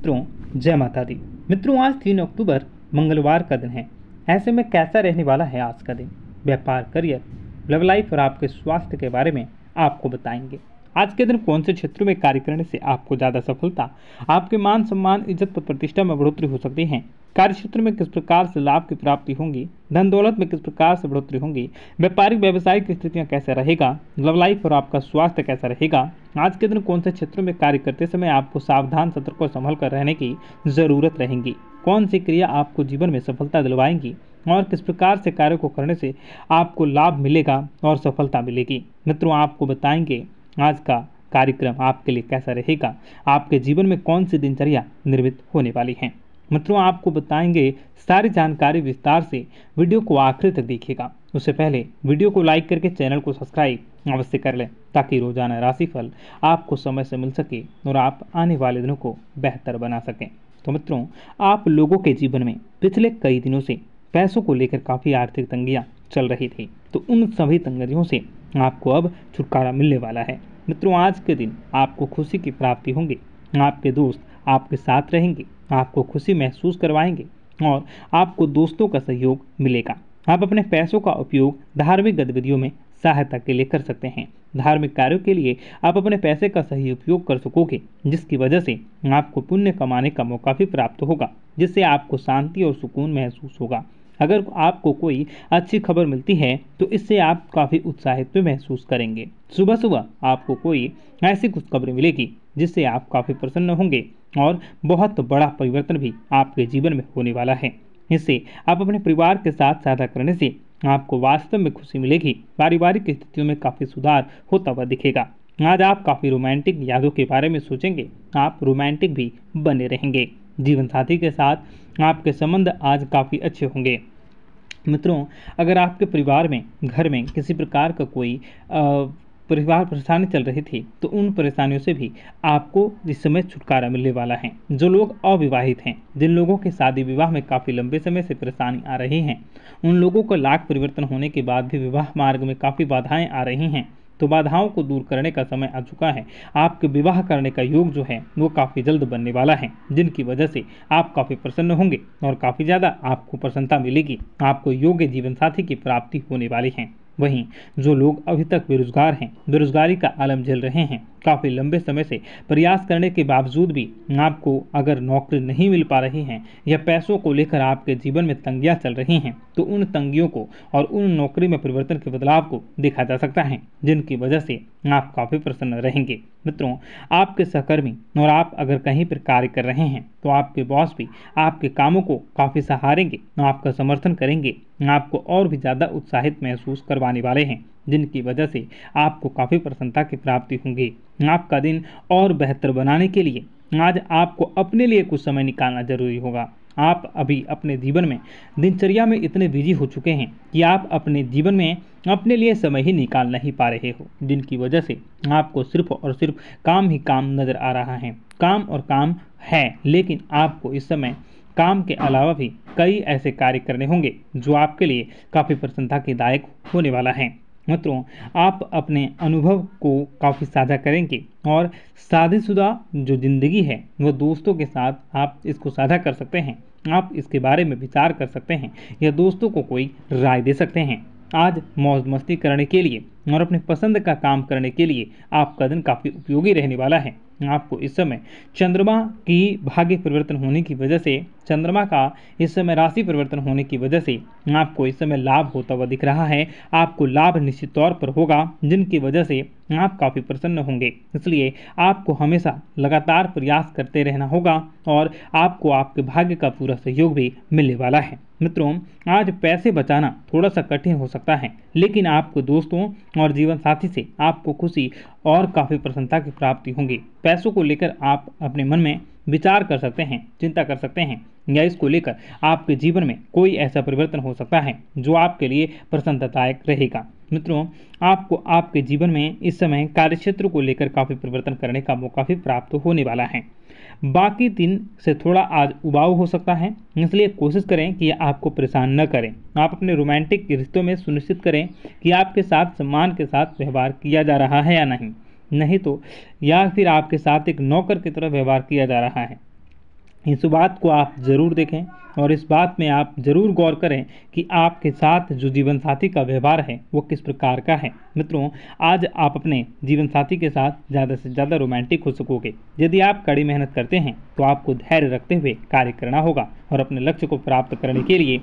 मित्रों जय माता दी मित्रों आज तीन अक्टूबर मंगलवार का दिन है ऐसे में कैसा रहने वाला है आज का दिन व्यापार करियर लव लाइफ और आपके स्वास्थ्य के बारे में आपको बताएंगे आज के दिन कौन से क्षेत्रों में कार्य करने से आपको ज़्यादा सफलता आपके मान सम्मान इज्जत और प्रतिष्ठा में बढ़ोतरी हो सकती है कार्य क्षेत्र में किस प्रकार से लाभ की प्राप्ति होंगी धन दौलत में किस प्रकार से बढ़ोतरी होंगी व्यापारिक व्यवसायिक स्थितियाँ कैसे रहेगा लव लाइफ और आपका स्वास्थ्य कैसा रहेगा आज के दिन कौन से क्षेत्रों में कार्य करते समय आपको सावधान सतर्क को संभल कर रहने की जरूरत रहेगी कौन सी क्रिया आपको जीवन में सफलता दिलवाएंगी और किस प्रकार से कार्य को करने से आपको लाभ मिलेगा और सफलता मिलेगी मित्रों आपको बताएंगे आज का कार्यक्रम आपके लिए कैसा रहेगा आपके जीवन में कौन सी दिनचर्या निर्मित होने वाली है मित्रों आपको बताएंगे सारी जानकारी विस्तार से वीडियो को आखिर तक देखिएगा उससे पहले वीडियो को लाइक करके चैनल को सब्सक्राइब अवश्य कर लें ताकि रोजाना राशिफल आपको समय से मिल सके और आप आने वाले दिनों को बेहतर बना सकें तो मित्रों आप लोगों के जीवन में पिछले कई दिनों से पैसों को लेकर काफ़ी आर्थिक तंगियाँ चल रही थी तो उन सभी तंगियों से आपको अब छुटकारा मिलने वाला है मित्रों आज के दिन आपको खुशी की प्राप्ति होंगी आपके दोस्त आपके साथ रहेंगे आपको खुशी महसूस करवाएंगे और आपको दोस्तों का सहयोग मिलेगा आप अपने पैसों का उपयोग धार्मिक गतिविधियों में सहायता के लिए कर सकते हैं धार्मिक कार्यों के लिए आप अपने पैसे का सही उपयोग कर सकोगे जिसकी वजह से आपको पुण्य कमाने का मौका भी प्राप्त होगा जिससे आपको शांति और सुकून महसूस होगा अगर आपको कोई अच्छी खबर मिलती है तो इससे आप काफ़ी उत्साहित भी महसूस करेंगे सुबह सुबह आपको कोई ऐसी कुछ खबरें मिलेगी जिससे आप काफ़ी प्रसन्न होंगे और बहुत बड़ा परिवर्तन भी आपके जीवन में होने वाला है इसे आप अपने परिवार के साथ साझा करने से आपको वास्तव में खुशी मिलेगी पारिवारिक स्थितियों में काफ़ी सुधार होता हुआ दिखेगा आज आप काफ़ी रोमांटिक यादों के बारे में सोचेंगे आप रोमांटिक भी बने रहेंगे जीवन साथी के साथ आपके संबंध आज काफ़ी अच्छे होंगे मित्रों अगर आपके परिवार में घर में किसी प्रकार का कोई परिवार परेशानी चल रही थी तो उन परेशानियों से भी आपको इस समय छुटकारा मिलने वाला है जो लोग अविवाहित हैं जिन लोगों के शादी विवाह में काफ़ी लंबे समय से परेशानी आ रही हैं उन लोगों का लाख परिवर्तन होने के बाद भी विवाह मार्ग में काफ़ी बाधाएं आ रही हैं तो बाधाओं को दूर करने का समय आ चुका है आपके विवाह करने का योग जो है वो काफ़ी जल्द बनने वाला है जिनकी वजह से आप काफ़ी प्रसन्न होंगे और काफ़ी ज़्यादा आपको प्रसन्नता मिलेगी आपको योग्य जीवन साथी की प्राप्ति होने वाली है वहीं जो लोग अभी तक बेरोजगार हैं बेरोजगारी का आलम झेल रहे हैं काफ़ी लंबे समय से प्रयास करने के बावजूद भी आपको अगर नौकरी नहीं मिल पा रही है या पैसों को लेकर आपके जीवन में तंगियां चल रही हैं तो उन तंगियों को और उन नौकरी में परिवर्तन के बदलाव को देखा जा सकता है जिनकी वजह से आप काफ़ी प्रसन्न रहेंगे मित्रों आपके सहकर्मी और आप अगर कहीं पर कार्य कर रहे हैं तो आपके बॉस भी आपके कामों को काफ़ी सहारेंगे और आपका समर्थन करेंगे आपको और भी ज़्यादा उत्साहित महसूस करवाने वाले हैं जिनकी वजह से आपको काफ़ी प्रसन्नता की प्राप्ति होंगी आपका दिन और बेहतर बनाने के लिए आज आपको अपने लिए कुछ समय निकालना जरूरी होगा आप अभी अपने जीवन में दिनचर्या में इतने बिजी हो चुके हैं कि आप अपने जीवन में अपने लिए समय ही निकाल नहीं पा रहे हो जिनकी वजह से आपको सिर्फ और सिर्फ काम ही काम नज़र आ रहा है काम और काम है लेकिन आपको इस समय काम के अलावा भी कई ऐसे कार्य करने होंगे जो आपके लिए काफ़ी प्रसन्नता के दायक होने वाला है मित्रों आप अपने अनुभव को काफ़ी साझा करेंगे और शादीशुदा जो ज़िंदगी है वो दोस्तों के साथ आप इसको साझा कर सकते हैं आप इसके बारे में विचार कर सकते हैं या दोस्तों को कोई राय दे सकते हैं आज मौज मस्ती करने के लिए और अपने पसंद का काम करने के लिए आपका दिन काफ़ी उपयोगी रहने वाला है आपको इस समय चंद्रमा की भाग्य परिवर्तन होने की वजह से चंद्रमा का इस समय राशि परिवर्तन होने की वजह से आपको इस समय लाभ होता हुआ दिख रहा है आपको लाभ निश्चित तौर पर होगा जिनकी वजह से आप काफ़ी प्रसन्न होंगे इसलिए आपको हमेशा लगातार प्रयास करते रहना होगा और आपको आपके भाग्य का पूरा सहयोग भी मिलने वाला है मित्रों आज पैसे बचाना थोड़ा सा कठिन हो सकता है लेकिन आपको दोस्तों और जीवन साथी से आपको खुशी और काफ़ी प्रसन्नता की प्राप्ति होगी पैसों को लेकर आप अपने मन में विचार कर सकते हैं चिंता कर सकते हैं या इसको लेकर आपके जीवन में कोई ऐसा परिवर्तन हो सकता है जो आपके लिए प्रसन्नतादायक रहेगा मित्रों आपको आपके जीवन में इस समय कार्यक्षेत्र को लेकर काफ़ी परिवर्तन करने का मौका भी प्राप्त होने वाला है बाकी दिन से थोड़ा आज उबाऊ हो सकता है इसलिए कोशिश करें कि आपको परेशान न करें आप अपने रोमांटिक रिश्तों में सुनिश्चित करें कि आपके साथ सम्मान के साथ व्यवहार किया जा रहा है या नहीं नहीं तो या फिर आपके साथ एक नौकर की तरह व्यवहार किया जा रहा है इस बात को आप ज़रूर देखें और इस बात में आप ज़रूर गौर करें कि आपके साथ जो जीवन साथी का व्यवहार है वो किस प्रकार का है मित्रों आज आप अपने जीवन साथी के साथ ज़्यादा से ज़्यादा रोमांटिक हो सकोगे यदि आप कड़ी मेहनत करते हैं तो आपको धैर्य रखते हुए कार्य करना होगा और अपने लक्ष्य को प्राप्त करने के लिए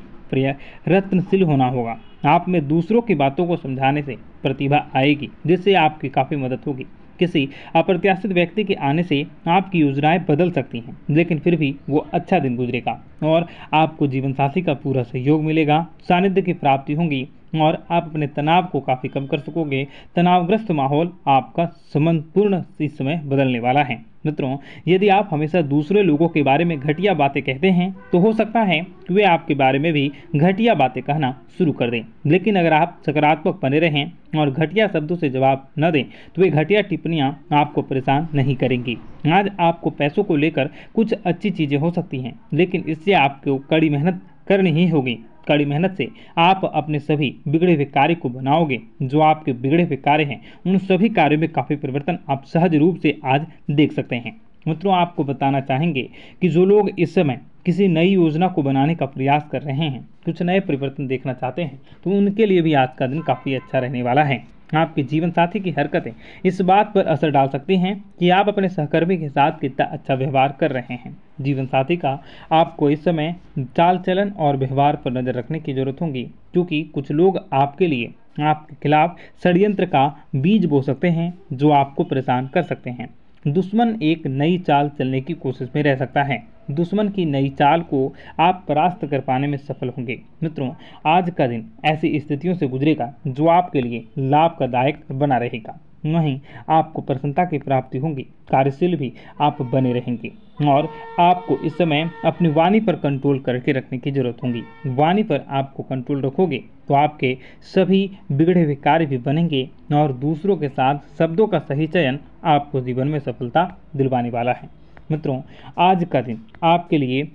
रत्नशील होना होगा आप में दूसरों की बातों को समझाने से प्रतिभा आएगी जिससे आपकी काफ़ी मदद होगी किसी अप्रत्याशित व्यक्ति के आने से आपकी योजनाएं बदल सकती हैं लेकिन फिर भी वो अच्छा दिन गुजरेगा और आपको जीवन साथी का पूरा सहयोग मिलेगा सानिध्य की प्राप्ति होगी और आप अपने तनाव को काफ़ी कम कर सकोगे तनावग्रस्त माहौल आपका समनपूर्ण इस समय बदलने वाला है मित्रों यदि आप हमेशा दूसरे लोगों के बारे में घटिया बातें कहते हैं तो हो सकता है कि वे आपके बारे में भी घटिया बातें कहना शुरू कर दें लेकिन अगर आप सकारात्मक बने रहें और घटिया शब्दों से जवाब न दें तो वे घटिया टिप्पणियां आपको परेशान नहीं करेंगी आज आपको पैसों को लेकर कुछ अच्छी चीज़ें हो सकती हैं लेकिन इससे आपको कड़ी मेहनत करनी ही होगी कड़ी मेहनत से आप अपने सभी बिगड़े हुए कार्य को बनाओगे जो आपके बिगड़े हुए कार्य हैं उन सभी कार्यों में काफ़ी परिवर्तन आप सहज रूप से आज देख सकते हैं मित्रों आपको बताना चाहेंगे कि जो लोग इस समय किसी नई योजना को बनाने का प्रयास कर रहे हैं कुछ नए परिवर्तन देखना चाहते हैं तो उनके लिए भी आज का दिन काफ़ी अच्छा रहने वाला है आपके जीवन साथी की हरकतें इस बात पर असर डाल सकती हैं कि आप अपने सहकर्मी के साथ कितना अच्छा व्यवहार कर रहे हैं जीवन साथी का आपको इस समय चाल चलन और व्यवहार पर नज़र रखने की जरूरत होगी क्योंकि कुछ लोग आपके लिए आपके खिलाफ षडयंत्र का बीज बो सकते हैं जो आपको परेशान कर सकते हैं दुश्मन एक नई चाल चलने की कोशिश में रह सकता है दुश्मन की नई चाल को आप परास्त कर पाने में सफल होंगे मित्रों आज का दिन ऐसी स्थितियों से गुजरेगा जो आपके लिए लाभ का दायक बना रहेगा वहीं आपको प्रसन्नता की प्राप्ति होगी कार्यशील भी आप बने रहेंगे और आपको इस समय अपनी वाणी पर कंट्रोल करके रखने की जरूरत होगी वाणी पर आपको कंट्रोल रखोगे तो आपके सभी बिगड़े हुए कार्य भी बनेंगे और दूसरों के साथ शब्दों का सही चयन आपको जीवन में सफलता दिलवाने वाला है मित्रों आज का दिन आपके लिए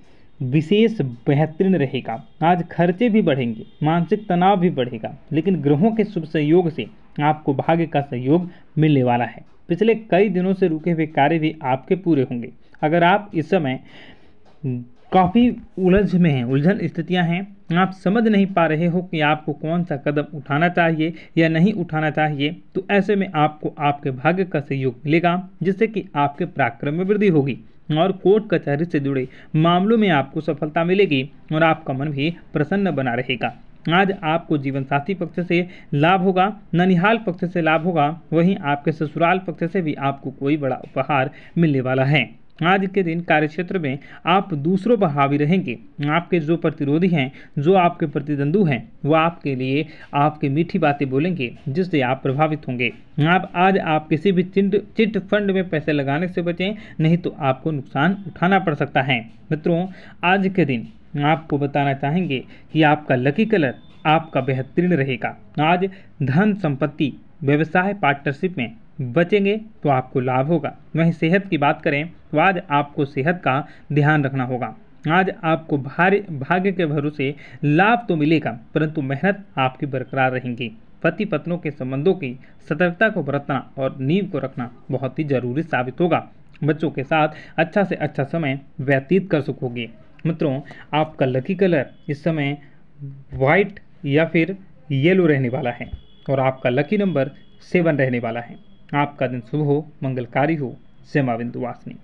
विशेष बेहतरीन रहेगा आज खर्चे भी बढ़ेंगे मानसिक तनाव भी बढ़ेगा लेकिन ग्रहों के शुभ सहयोग से आपको भाग्य का सहयोग मिलने वाला है पिछले कई दिनों से रुके हुए कार्य भी आपके पूरे होंगे अगर आप इस समय काफ़ी उलझ में हैं उलझन स्थितियां हैं आप समझ नहीं पा रहे हो कि आपको कौन सा कदम उठाना चाहिए या नहीं उठाना चाहिए तो ऐसे में आपको आपके भाग्य का सहयोग मिलेगा जिससे कि आपके पराक्रम में वृद्धि होगी और कोर्ट कचहरी से जुड़े मामलों में आपको सफलता मिलेगी और आपका मन भी प्रसन्न बना रहेगा आज आपको जीवन साथी पक्ष से लाभ होगा ननिहाल पक्ष से लाभ होगा वहीं आपके ससुराल पक्ष से भी आपको कोई बड़ा उपहार मिलने वाला है आज के दिन कार्यक्षेत्र में आप दूसरों पर हावी रहेंगे आपके जो प्रतिरोधी हैं जो आपके प्रतिद्वंदु हैं वो आपके लिए आपके मीठी बातें बोलेंगे जिससे आप प्रभावित होंगे आप आज आप किसी भी चिट चिट फंड में पैसे लगाने से बचें नहीं तो आपको नुकसान उठाना पड़ सकता है मित्रों आज के दिन आपको बताना चाहेंगे कि आपका लकी कलर आपका बेहतरीन रहेगा आज धन संपत्ति व्यवसाय पार्टनरशिप में बचेंगे तो आपको लाभ होगा वहीं सेहत की बात करें तो आज आपको सेहत का ध्यान रखना होगा आज आपको भारी भाग्य के भरोसे लाभ तो मिलेगा परंतु मेहनत आपकी बरकरार रहेंगी पति पत्नों के संबंधों की सतर्कता को बरतना और नींव को रखना बहुत ही जरूरी साबित होगा बच्चों के साथ अच्छा से अच्छा समय व्यतीत कर सकोगे मित्रों आपका लकी कलर इस समय वाइट या फिर येलो रहने वाला है और आपका लकी नंबर सेवन रहने वाला है आपका दिन शुभ हो मंगलकारी हो सेमा बिंदु वासनी